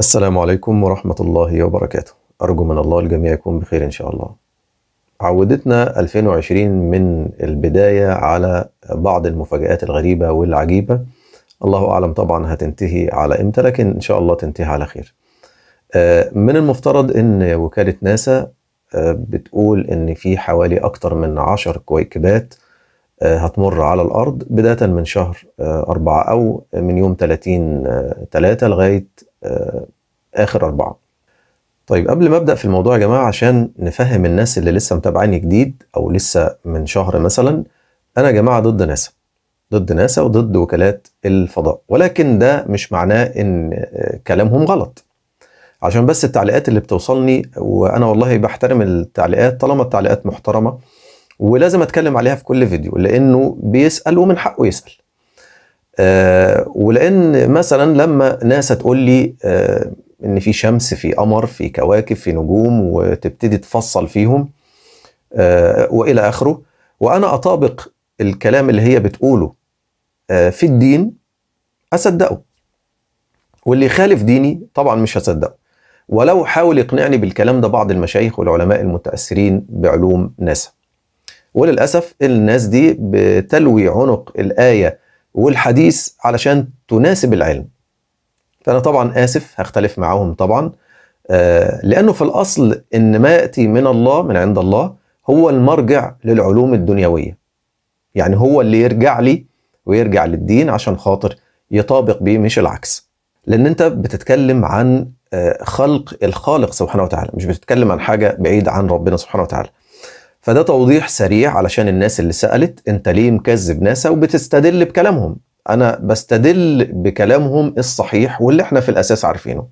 السلام عليكم ورحمة الله وبركاته أرجو من الله الجميع يكون بخير إن شاء الله عودتنا 2020 من البداية على بعض المفاجآت الغريبة والعجيبة الله أعلم طبعا هتنتهي على إمتى لكن إن شاء الله تنتهي على خير آه، من المفترض أن وكالة ناسا آه، بتقول أن في حوالي أكتر من 10 كويكبات آه، هتمر على الأرض بداية من شهر أربعة أو من يوم 30 3 لغاية آه، اخر اربعه. طيب قبل ما ابدا في الموضوع يا جماعه عشان نفهم الناس اللي لسه متابعاني جديد او لسه من شهر مثلا انا يا جماعه ضد ناسا. ضد ناسا وضد وكالات الفضاء ولكن ده مش معناه ان آه، كلامهم غلط عشان بس التعليقات اللي بتوصلني وانا والله بحترم التعليقات طالما التعليقات محترمه ولازم اتكلم عليها في كل فيديو لانه بيسال ومن حقه يسال آه ولان مثلا لما ناس تقول لي آه ان في شمس في قمر في كواكب في نجوم وتبتدي تفصل فيهم آه والى اخره وانا اطابق الكلام اللي هي بتقوله آه في الدين اصدقه واللي يخالف ديني طبعا مش هصدقه ولو حاول يقنعني بالكلام ده بعض المشايخ والعلماء المتاثرين بعلوم ناسا وللاسف الناس دي بتلوي عنق الايه والحديث علشان تناسب العلم فأنا طبعا آسف هختلف معاهم طبعا آه، لأنه في الأصل إن ما يأتي من الله من عند الله هو المرجع للعلوم الدنيوية يعني هو اللي يرجع لي ويرجع للدين عشان خاطر يطابق بيه مش العكس لأن أنت بتتكلم عن آه، خلق الخالق سبحانه وتعالى مش بتتكلم عن حاجة بعيدة عن ربنا سبحانه وتعالى فده توضيح سريع علشان الناس اللي سألت انت ليه مكذب ناسا وبتستدل بكلامهم انا بستدل بكلامهم الصحيح واللي احنا في الاساس عارفينه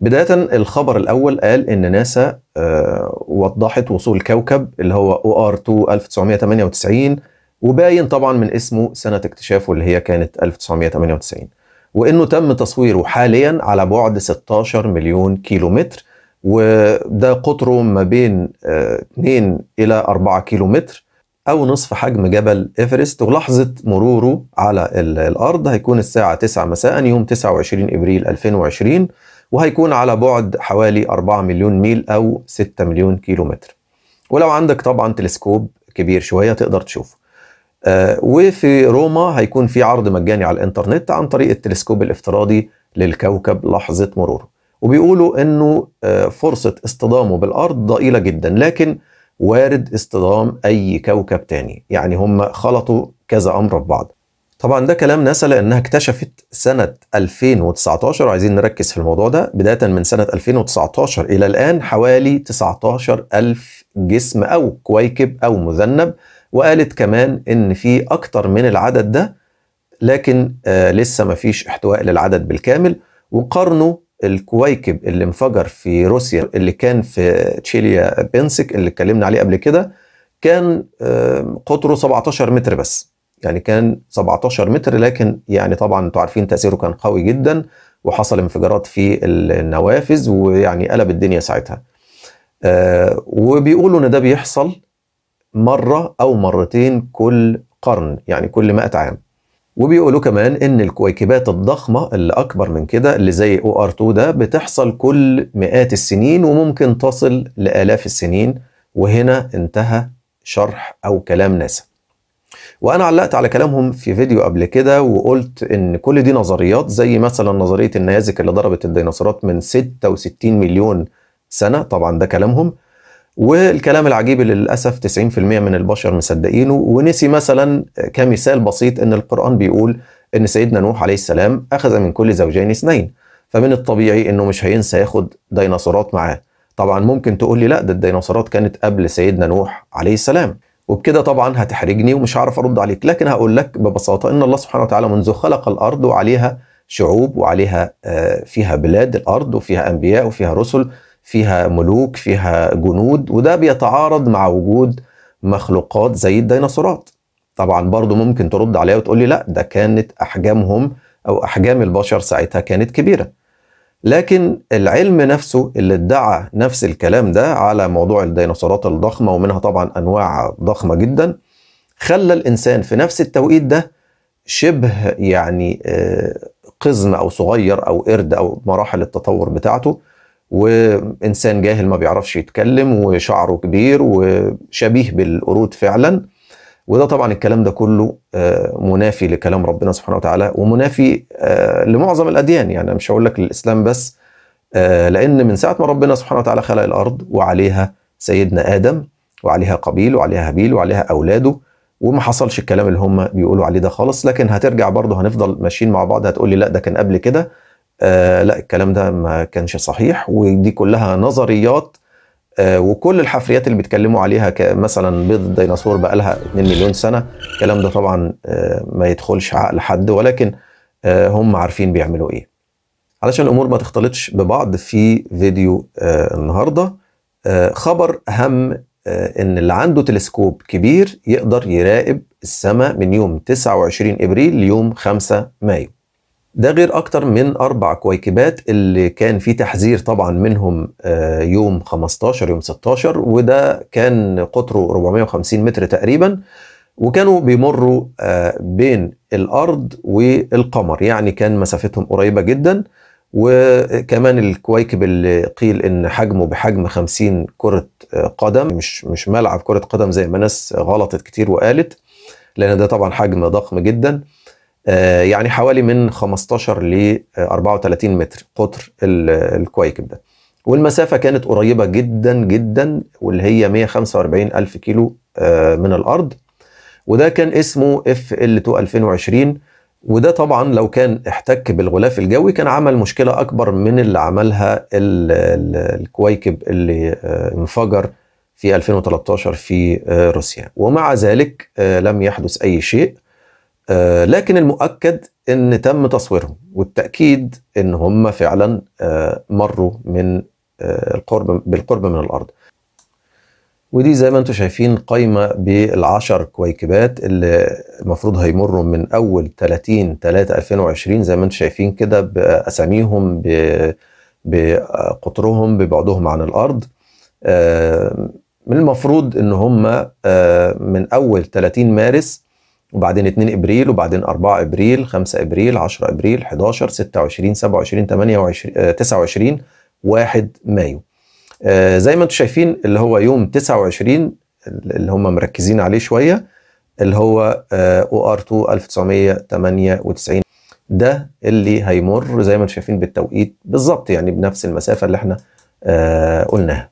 بداية الخبر الأول قال إن ناسا آه، وضحت وصول كوكب اللي هو OR2 1998 وباين طبعا من اسمه سنة اكتشافه اللي هي كانت 1998 وإنه تم تصويره حاليا على بعد 16 مليون كيلومتر وده قطره ما بين 2 آه، إلى 4 كيلو متر أو نصف حجم جبل إيفرست ولحظة مروره على الأرض هيكون الساعة 9 مساء يوم 29 إبريل 2020 وهيكون على بعد حوالي 4 مليون ميل أو 6 مليون كيلو متر ولو عندك طبعا تلسكوب كبير شوية تقدر تشوفه آه، وفي روما هيكون في عرض مجاني على الانترنت عن طريق التلسكوب الافتراضي للكوكب لحظة مروره وبيقولوا انه آه، فرصه اصطدامه بالارض ضئيله جدا لكن وارد اصطدام اي كوكب تاني يعني هم خلطوا كذا امر في بعض طبعا ده كلام ناسا لانها اكتشفت سنه 2019 عايزين نركز في الموضوع ده بدايه من سنه 2019 الى الان حوالي 19000 جسم او كويكب او مذنب وقالت كمان ان في اكتر من العدد ده لكن آه لسه ما فيش احتواء للعدد بالكامل وقارنوا الكويكب اللي انفجر في روسيا اللي كان في تشيليا بنسك اللي اتكلمنا عليه قبل كده كان قطره 17 متر بس يعني كان 17 متر لكن يعني طبعا انتوا عارفين تاثيره كان قوي جدا وحصل انفجارات في النوافذ ويعني قلب الدنيا ساعتها آه، وبيقولوا ان ده بيحصل مره او مرتين كل قرن يعني كل 100 عام وبيقولوا كمان ان الكويكبات الضخمه اللي اكبر من كده اللي زي او ار 2 ده بتحصل كل مئات السنين وممكن تصل لالاف السنين وهنا انتهى شرح او كلام ناسا وانا علقت على كلامهم في فيديو قبل كده وقلت ان كل دي نظريات زي مثلا نظريه النيازك اللي ضربت الديناصورات من 66 مليون سنه طبعا ده كلامهم والكلام العجيب اللي للاسف 90% من البشر مصدقينه ونسي مثلا كمثال بسيط ان القران بيقول ان سيدنا نوح عليه السلام اخذ من كل زوجين اثنين فمن الطبيعي انه مش هينسى ياخد ديناصورات معاه طبعا ممكن تقول لي لا ده الديناصورات كانت قبل سيدنا نوح عليه السلام وبكده طبعا هتحرجني ومش هعرف ارد عليك لكن هقول لك ببساطه ان الله سبحانه وتعالى منذ خلق الارض وعليها شعوب وعليها آه، فيها بلاد الارض وفيها انبياء وفيها رسل فيها ملوك فيها جنود وده بيتعارض مع وجود مخلوقات زي الديناصورات طبعا برضو ممكن ترد عليها وتقول لي لا ده كانت أحجامهم أو أحجام البشر ساعتها كانت كبيرة لكن العلم نفسه اللي ادعى نفس الكلام ده على موضوع الديناصورات الضخمة ومنها طبعا أنواع ضخمة جدا خلى الإنسان في نفس التوقيت ده شبه يعني آه، قزم أو صغير أو قرد أو مراحل التطور بتاعته وانسان جاهل ما بيعرفش يتكلم وشعره كبير وشبيه بالقرود فعلا وده طبعا الكلام ده كله آه، منافي لكلام ربنا سبحانه وتعالى ومنافي آه، لمعظم الاديان يعني مش هقول لك للاسلام بس آه، لان من ساعه ما ربنا سبحانه وتعالى خلق الارض وعليها سيدنا ادم وعليها قبيل وعليها هابيل وعليها اولاده وما حصلش الكلام اللي هم بيقولوا عليه ده خالص لكن هترجع برضه هنفضل ماشيين مع بعض هتقول لي لا ده كان قبل كده آه لا الكلام ده ما كانش صحيح ودي كلها نظريات آه وكل الحفريات اللي بيتكلموا عليها مثلا بيض الديناصور بقى لها 2 مليون سنه الكلام ده طبعا آه ما يدخلش عقل حد ولكن آه هم عارفين بيعملوا ايه علشان الامور ما تختلطش ببعض في فيديو آه النهارده آه خبر هم آه ان اللي عنده تلسكوب كبير يقدر يراقب السماء من يوم 29 ابريل ليوم 5 مايو ده غير أكتر من أربع كويكبات اللي كان في تحذير طبعا منهم آه، يوم 15 يوم 16 وده كان قطره 450 متر تقريبا وكانوا بيمروا آه، بين الأرض والقمر يعني كان مسافتهم قريبة جدا وكمان الكويكب اللي قيل ان حجمه بحجم 50 كرة آه، قدم مش مش ملعب كرة قدم زي ما ناس غلطت كتير وقالت لان ده طبعا حجم ضخم جدا آه، يعني حوالي من 15 ل 34 متر قطر الكويكب ده والمسافة كانت قريبة جدا جدا واللي هي 145 ألف كيلو آه، من الأرض وده كان اسمه اف ال 2 2020 وده طبعا لو كان احتك بالغلاف الجوي كان عمل مشكلة أكبر من اللي عملها الكويكب اللي آه، انفجر في 2013 في روسيا ومع ذلك لم يحدث أي شيء آه، لكن المؤكد ان تم تصويرهم والتاكيد ان هم فعلا آه، مروا من آه، القرب بالقرب من الارض ودي زي ما انتم شايفين قايمه بالعشر كويكبات اللي المفروض هيمروا من اول 30 3 2020 زي ما انتم شايفين كده باساميهم بقطرهم ببعدهم عن الارض من المفروض ان هم من اول 30 مارس وبعدين 2 ابريل وبعدين 4 ابريل 5 ابريل 10 ابريل 11 26 27 28 29 1 مايو آه، زي ما انتم شايفين اللي هو يوم 29 اللي هم مركزين عليه شويه اللي هو آه، او ار 2 1998 ده اللي هيمر زي ما انتم شايفين بالتوقيت بالظبط يعني بنفس المسافه اللي احنا آه، قلناها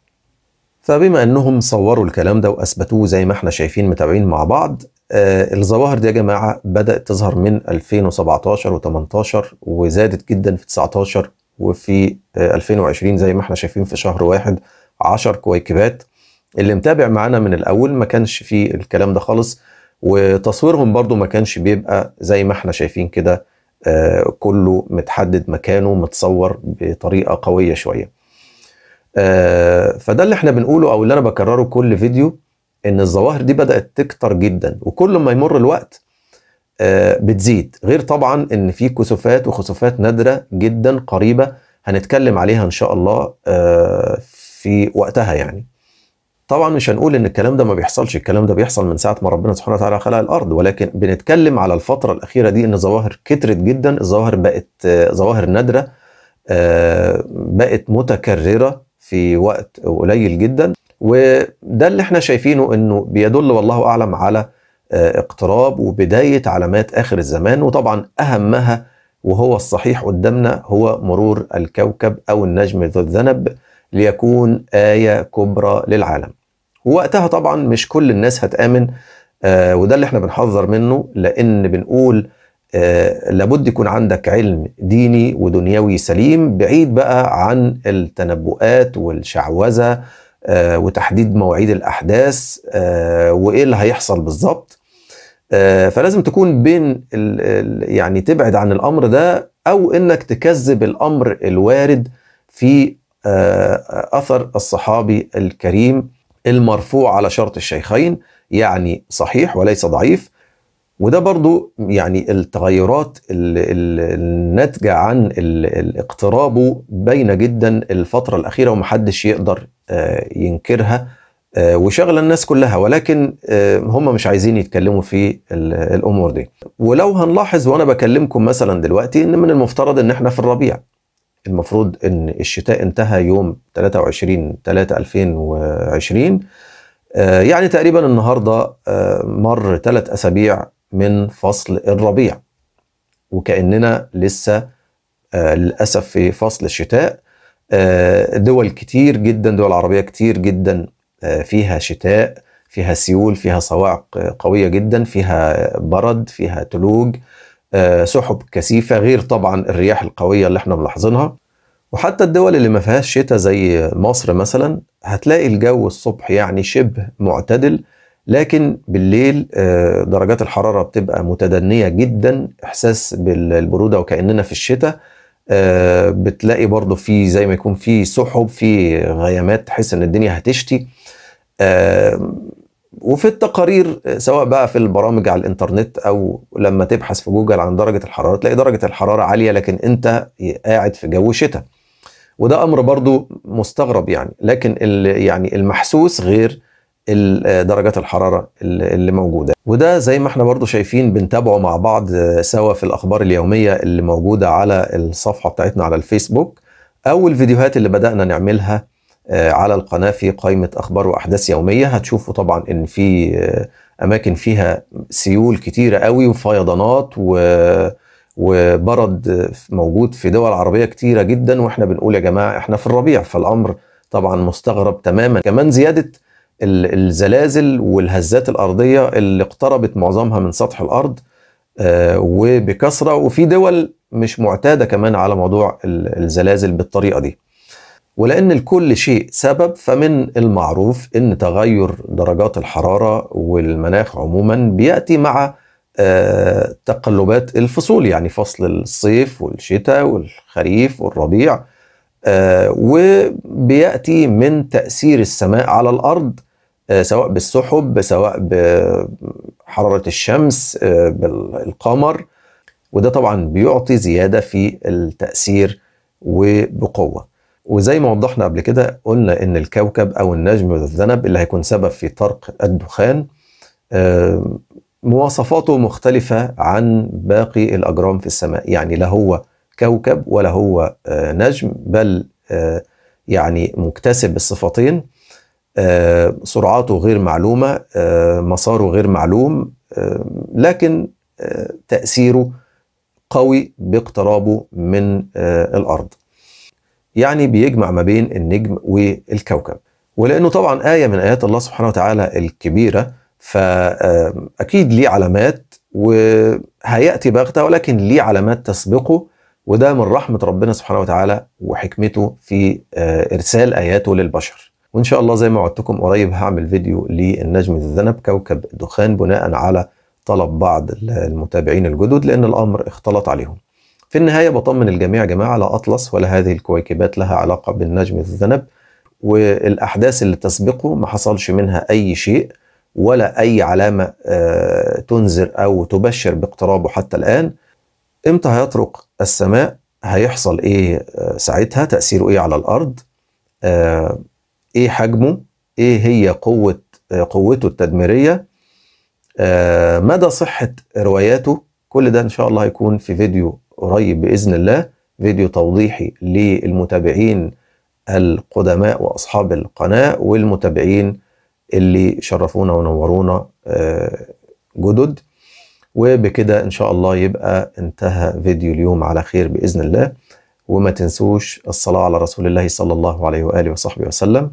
فبما انهم صوروا الكلام ده واثبتوه زي ما احنا شايفين متابعين مع بعض آه الظواهر دي يا جماعه بدات تظهر من 2017 و18 وزادت جدا في 19 وفي آه 2020 زي ما احنا شايفين في شهر واحد 10 كويكبات اللي متابع معانا من الاول ما كانش فيه الكلام ده خالص وتصويرهم برضو ما كانش بيبقى زي ما احنا شايفين كده آه كله متحدد مكانه متصور بطريقه قويه شويه آه فده اللي احنا بنقوله او اللي انا بكرره كل فيديو ان الظواهر دي بدات تكتر جدا وكل ما يمر الوقت آه، بتزيد غير طبعا ان في كسوفات وخسوفات نادره جدا قريبه هنتكلم عليها ان شاء الله آه، في وقتها يعني طبعا مش هنقول ان الكلام ده ما بيحصلش الكلام ده بيحصل من ساعه ما ربنا سبحانه وتعالى خلق الارض ولكن بنتكلم على الفتره الاخيره دي ان ظواهر كترت جدا الظواهر بقت آه، ظواهر نادره بقت متكرره في وقت قليل جدا وده اللي احنا شايفينه انه بيدل والله اعلم على آه، اقتراب وبدايه علامات اخر الزمان وطبعا اهمها وهو الصحيح قدامنا هو مرور الكوكب او النجم ذو الذنب ليكون ايه كبرى للعالم. ووقتها طبعا مش كل الناس هتامن آه، وده اللي احنا بنحذر منه لان بنقول آه، لابد يكون عندك علم ديني ودنيوي سليم بعيد بقى عن التنبؤات والشعوذه آه، وتحديد مواعيد الاحداث آه، وايه اللي هيحصل بالظبط آه، فلازم تكون بين يعني تبعد عن الامر ده او انك تكذب الامر الوارد في اثر الصحابي الكريم المرفوع على شرط الشيخين يعني صحيح وليس ضعيف وده برضو يعني التغيرات الناتجة عن اقترابه باينة جدا الفترة الأخيرة ومحدش يقدر آه، ينكرها آه، وشغل الناس كلها ولكن آه، هم مش عايزين يتكلموا في الأمور دي ولو هنلاحظ وأنا بكلمكم مثلا دلوقتي إن من المفترض إن احنا في الربيع المفروض إن الشتاء انتهى يوم 23 3 2020 يعني تقريبا النهاردة مر ثلاث أسابيع من فصل الربيع وكأننا لسه آه للأسف في فصل الشتاء آه دول كتير جدا دول عربية كتير جدا آه فيها شتاء فيها سيول فيها صواعق آه، قوية جدا فيها برد فيها تلوج آه، سحب كثيفة غير طبعا الرياح القوية اللي احنا ملاحظينها وحتى الدول اللي ما فيهاش شتاء زي مصر مثلا هتلاقي الجو الصبح يعني شبه معتدل لكن بالليل آه، درجات الحرارة بتبقى متدنية جدا إحساس بالبرودة وكأننا في الشتاء آه، بتلاقي برضه في زي ما يكون في سحب في غيامات تحس إن الدنيا هتشتي آه، وفي التقارير سواء بقى في البرامج على الانترنت او لما تبحث في جوجل عن درجه الحراره تلاقي درجه الحراره عاليه لكن انت قاعد في جو شتاء وده امر برضو مستغرب يعني لكن يعني المحسوس غير آه، درجات الحرارة اللي موجودة وده زي ما احنا برضو شايفين بنتابعه مع بعض سوا في الأخبار اليومية اللي موجودة على الصفحة بتاعتنا على الفيسبوك أو الفيديوهات اللي بدأنا نعملها آه، على القناة في قائمة أخبار وأحداث يومية هتشوفوا طبعا إن في آه، أماكن فيها سيول كتيرة قوي وفيضانات و وبرد موجود في دول عربية كتيرة جدا وإحنا بنقول يا جماعة إحنا في الربيع فالأمر طبعا مستغرب تماما كمان زيادة الزلازل والهزات الارضيه اللي اقتربت معظمها من سطح الارض آه، وبكثره وفي دول مش معتاده كمان على موضوع الزلازل بالطريقه دي. ولأن لكل شيء سبب فمن المعروف أن تغير درجات الحرارة والمناخ عموما بيأتي مع آه، تقلبات الفصول يعني فصل الصيف والشتاء والخريف والربيع آه، وبيأتي من تأثير السماء على الأرض آه، سواء بالسحب سواء بحرارة الشمس آه، بالقمر وده طبعا بيعطي زيادة في التأثير وبقوة وزي ما وضحنا قبل كده قلنا ان الكوكب او النجم الذنب اللي هيكون سبب في طرق الدخان آه، مواصفاته مختلفة عن باقي الأجرام في السماء يعني لا هو كوكب ولا هو نجم بل يعني مكتسب الصفتين آه، سرعاته غير معلومة آه، مساره غير معلوم آه، لكن تأثيره قوي باقترابه من الأرض يعني بيجمع ما بين النجم والكوكب ولأنه طبعا آية من آيات الله سبحانه وتعالى الكبيرة فأكيد ليه علامات وهيأتي بغتة ولكن ليه علامات تسبقه وده من رحمة ربنا سبحانه وتعالى وحكمته في إرسال آياته للبشر وان شاء الله زي ما وعدتكم قريب هعمل فيديو للنجم الذنب كوكب دخان بناء على طلب بعض المتابعين الجدد لان الامر اختلط عليهم في النهايه بطمن الجميع يا جماعه لا اطلس ولا هذه الكويكبات لها علاقه بالنجم الذنب والاحداث اللي تسبقه ما حصلش منها اي شيء ولا اي علامه آه، تنذر او تبشر باقترابه حتى الان امتى هيطرق السماء هيحصل ايه آه، ساعتها تاثيره ايه على الارض آه، ايه حجمه ايه هي قوه قوته التدميريه آه، مدى صحه رواياته كل ده ان شاء الله هيكون في فيديو قريب باذن الله فيديو توضيحي للمتابعين القدماء واصحاب القناه والمتابعين اللي شرفونا ونورونا آه، جدد وبكده ان شاء الله يبقى انتهى فيديو اليوم على خير باذن الله وما تنسوش الصلاه على رسول الله صلى الله عليه واله وصحبه وسلم